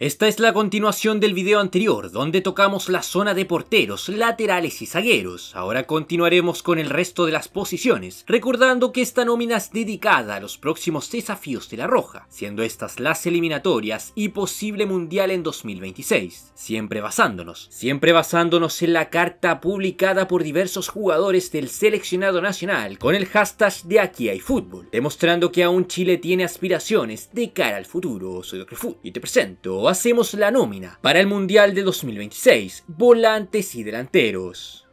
Esta es la continuación del video anterior, donde tocamos la zona de porteros, laterales y zagueros. Ahora continuaremos con el resto de las posiciones, recordando que esta nómina es dedicada a los próximos desafíos de la Roja, siendo estas las eliminatorias y posible mundial en 2026. Siempre basándonos, siempre basándonos en la carta publicada por diversos jugadores del seleccionado nacional con el hashtag de aquí hay fútbol, demostrando que aún Chile tiene aspiraciones de cara al futuro. Soy Dr. Food y te presento hacemos la nómina para el Mundial de 2026, volantes y delanteros.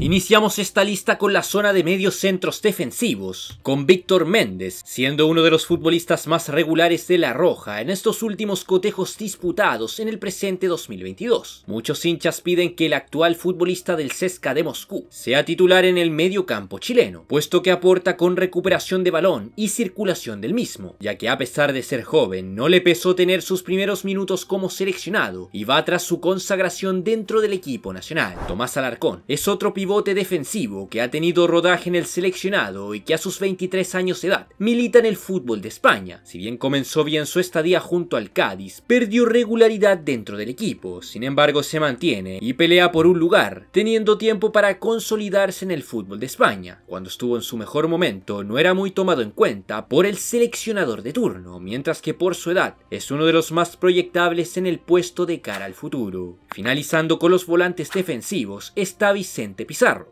Iniciamos esta lista con la zona de medios centros defensivos, con Víctor Méndez, siendo uno de los futbolistas más regulares de La Roja en estos últimos cotejos disputados en el presente 2022. Muchos hinchas piden que el actual futbolista del Cesca de Moscú sea titular en el medio campo chileno, puesto que aporta con recuperación de balón y circulación del mismo, ya que a pesar de ser joven no le pesó tener sus primeros minutos como seleccionado y va tras su consagración dentro del equipo nacional. Tomás Alarcón es otro bote defensivo que ha tenido rodaje en el seleccionado y que a sus 23 años de edad milita en el fútbol de España. Si bien comenzó bien su estadía junto al Cádiz, perdió regularidad dentro del equipo, sin embargo se mantiene y pelea por un lugar, teniendo tiempo para consolidarse en el fútbol de España. Cuando estuvo en su mejor momento no era muy tomado en cuenta por el seleccionador de turno, mientras que por su edad es uno de los más proyectables en el puesto de cara al futuro. Finalizando con los volantes defensivos está Vicente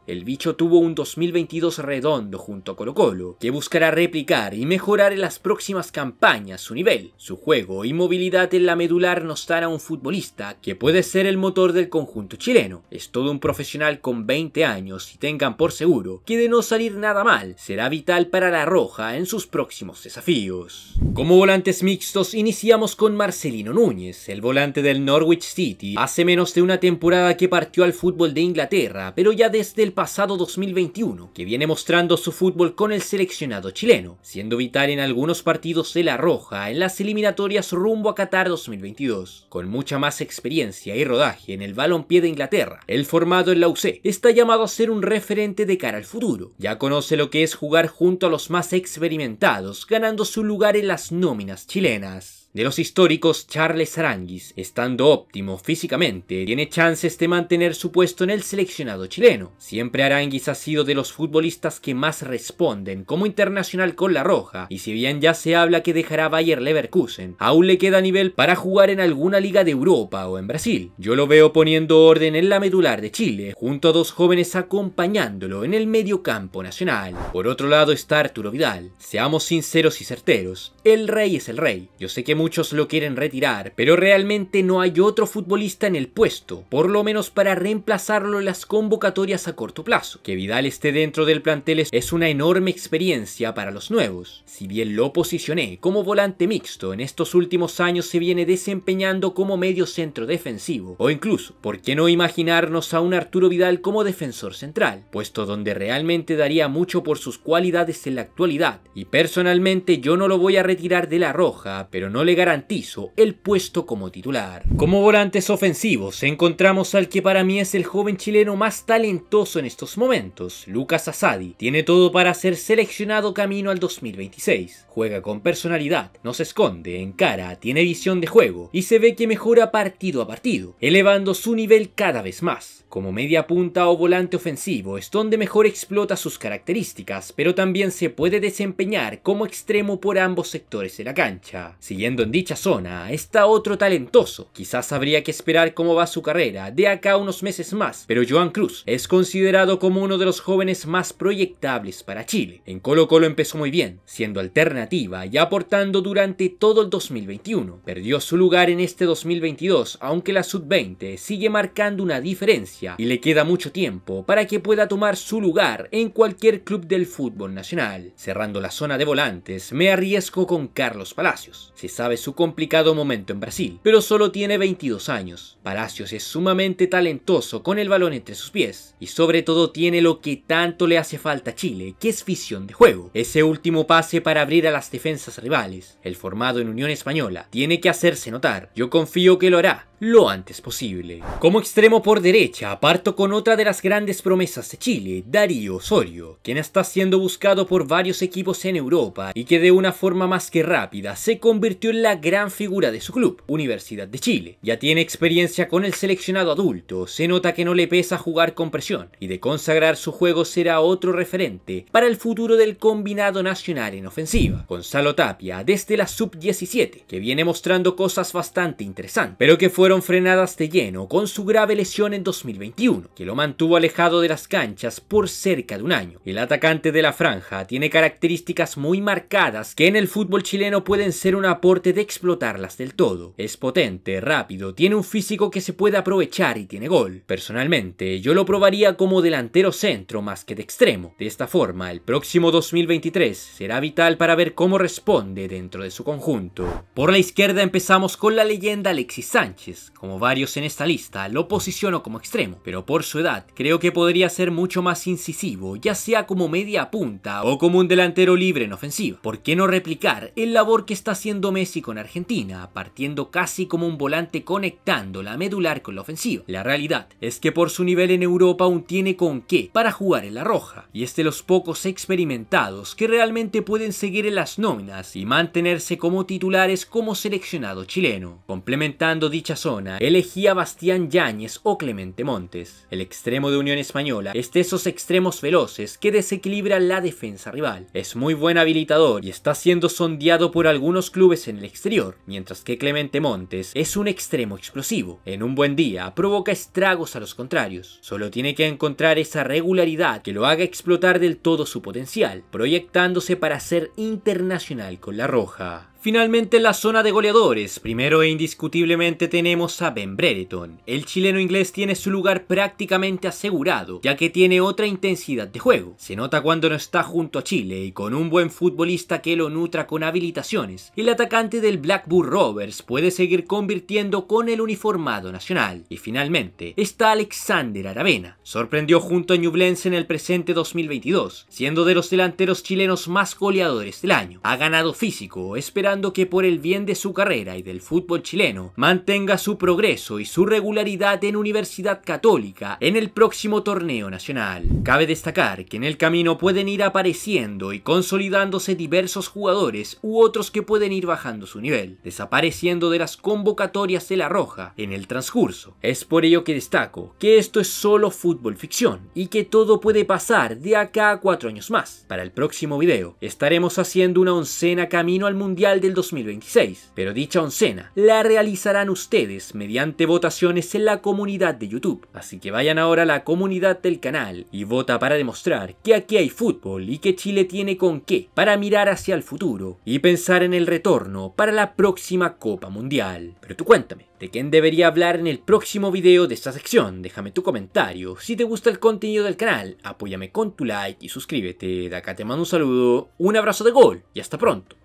el bicho tuvo un 2022 redondo junto a Colo Colo, que buscará replicar y mejorar en las próximas campañas su nivel. Su juego y movilidad en la medular nos dan a un futbolista que puede ser el motor del conjunto chileno. Es todo un profesional con 20 años y tengan por seguro que de no salir nada mal, será vital para la Roja en sus próximos desafíos. Como volantes mixtos iniciamos con Marcelino Núñez, el volante del Norwich City. Hace menos de una temporada que partió al fútbol de Inglaterra, pero ya desde el pasado 2021, que viene mostrando su fútbol con el seleccionado chileno, siendo vital en algunos partidos de la Roja en las eliminatorias rumbo a Qatar 2022. Con mucha más experiencia y rodaje en el balompié de Inglaterra, el formado en la UC está llamado a ser un referente de cara al futuro. Ya conoce lo que es jugar junto a los más experimentados, ganando su lugar en las nóminas chilenas de los históricos Charles Aranguis, estando óptimo físicamente, tiene chances de mantener su puesto en el seleccionado chileno. Siempre Aranguis ha sido de los futbolistas que más responden como internacional con la Roja, y si bien ya se habla que dejará Bayer Leverkusen, aún le queda nivel para jugar en alguna liga de Europa o en Brasil. Yo lo veo poniendo orden en la medular de Chile, junto a dos jóvenes acompañándolo en el medio campo nacional. Por otro lado está Arturo Vidal. Seamos sinceros y certeros, el rey es el rey. Yo sé que muchos lo quieren retirar, pero realmente no hay otro futbolista en el puesto, por lo menos para reemplazarlo en las convocatorias a corto plazo. Que Vidal esté dentro del plantel es una enorme experiencia para los nuevos. Si bien lo posicioné como volante mixto, en estos últimos años se viene desempeñando como medio centro defensivo, o incluso, ¿por qué no imaginarnos a un Arturo Vidal como defensor central? Puesto donde realmente daría mucho por sus cualidades en la actualidad, y personalmente yo no lo voy a retirar de la roja, pero no le garantizo el puesto como titular. Como volantes ofensivos encontramos al que para mí es el joven chileno más talentoso en estos momentos, Lucas Asadi. Tiene todo para ser seleccionado camino al 2026. Juega con personalidad, no se esconde, encara, tiene visión de juego y se ve que mejora partido a partido, elevando su nivel cada vez más. Como media punta o volante ofensivo es donde mejor explota sus características, pero también se puede desempeñar como extremo por ambos sectores de la cancha. Siguiendo en dicha zona, está otro talentoso. Quizás habría que esperar cómo va su carrera de acá unos meses más, pero Joan Cruz es considerado como uno de los jóvenes más proyectables para Chile. En Colo Colo empezó muy bien, siendo alternativa y aportando durante todo el 2021. Perdió su lugar en este 2022, aunque la Sub-20 sigue marcando una diferencia y le queda mucho tiempo para que pueda tomar su lugar en cualquier club del fútbol nacional. Cerrando la zona de volantes, me arriesgo con Carlos Palacios. Se sabe su complicado momento en Brasil, pero solo tiene 22 años. Palacios es sumamente talentoso con el balón entre sus pies y sobre todo tiene lo que tanto le hace falta a Chile, que es visión de juego. Ese último pase para abrir a las defensas rivales. El formado en Unión Española tiene que hacerse notar. Yo confío que lo hará lo antes posible. Como extremo por derecha, parto con otra de las grandes promesas de Chile, Darío Osorio, quien está siendo buscado por varios equipos en Europa y que de una forma más que rápida se convirtió en la gran figura de su club, Universidad de Chile. Ya tiene experiencia con el seleccionado adulto, se nota que no le pesa jugar con presión y de consagrar su juego será otro referente para el futuro del combinado nacional en ofensiva. Gonzalo Tapia, desde la sub-17, que viene mostrando cosas bastante interesantes, pero que fueron frenadas de lleno con su grave lesión en 2021, que lo mantuvo alejado de las canchas por cerca de un año. El atacante de la franja tiene características muy marcadas que en el fútbol chileno pueden ser un aporte de explotarlas del todo. Es potente, rápido, tiene un físico que se puede aprovechar y tiene gol. Personalmente, yo lo probaría como delantero centro más que de extremo. De esta forma, el próximo 2023 será vital para ver cómo responde dentro de su conjunto. Por la izquierda empezamos con la leyenda Alexis Sánchez como varios en esta lista, lo posiciono como extremo, pero por su edad creo que podría ser mucho más incisivo, ya sea como media punta o como un delantero libre en ofensiva. ¿Por qué no replicar el labor que está haciendo Messi con Argentina, partiendo casi como un volante conectando la medular con la ofensiva? La realidad es que por su nivel en Europa aún tiene con qué para jugar en la roja, y es de los pocos experimentados que realmente pueden seguir en las nóminas y mantenerse como titulares como seleccionado chileno, complementando dicha zona elegía a Bastián Yáñez o Clemente Montes. El extremo de Unión Española es de esos extremos veloces que desequilibran la defensa rival. Es muy buen habilitador y está siendo sondeado por algunos clubes en el exterior, mientras que Clemente Montes es un extremo explosivo. En un buen día provoca estragos a los contrarios. Solo tiene que encontrar esa regularidad que lo haga explotar del todo su potencial, proyectándose para ser internacional con la roja. Finalmente en la zona de goleadores, primero e indiscutiblemente tenemos a Ben Brereton. El chileno inglés tiene su lugar prácticamente asegurado, ya que tiene otra intensidad de juego. Se nota cuando no está junto a Chile y con un buen futbolista que lo nutra con habilitaciones. El atacante del Blackburn Rovers puede seguir convirtiendo con el uniformado nacional. Y finalmente está Alexander Aravena. Sorprendió junto a Ñublense en el presente 2022, siendo de los delanteros chilenos más goleadores del año. Ha ganado físico, esperando que por el bien de su carrera y del fútbol chileno mantenga su progreso y su regularidad en Universidad Católica en el próximo torneo nacional. Cabe destacar que en el camino pueden ir apareciendo y consolidándose diversos jugadores u otros que pueden ir bajando su nivel, desapareciendo de las convocatorias de la Roja en el transcurso. Es por ello que destaco que esto es solo fútbol ficción y que todo puede pasar de acá a cuatro años más. Para el próximo video estaremos haciendo una oncena camino al Mundial del 2026, pero dicha oncena la realizarán ustedes mediante votaciones en la comunidad de YouTube. Así que vayan ahora a la comunidad del canal y vota para demostrar que aquí hay fútbol y que Chile tiene con qué para mirar hacia el futuro y pensar en el retorno para la próxima Copa Mundial. Pero tú cuéntame, ¿de quién debería hablar en el próximo video de esta sección? Déjame tu comentario. Si te gusta el contenido del canal, apóyame con tu like y suscríbete. De acá te mando un saludo, un abrazo de gol y hasta pronto.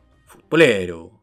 Polero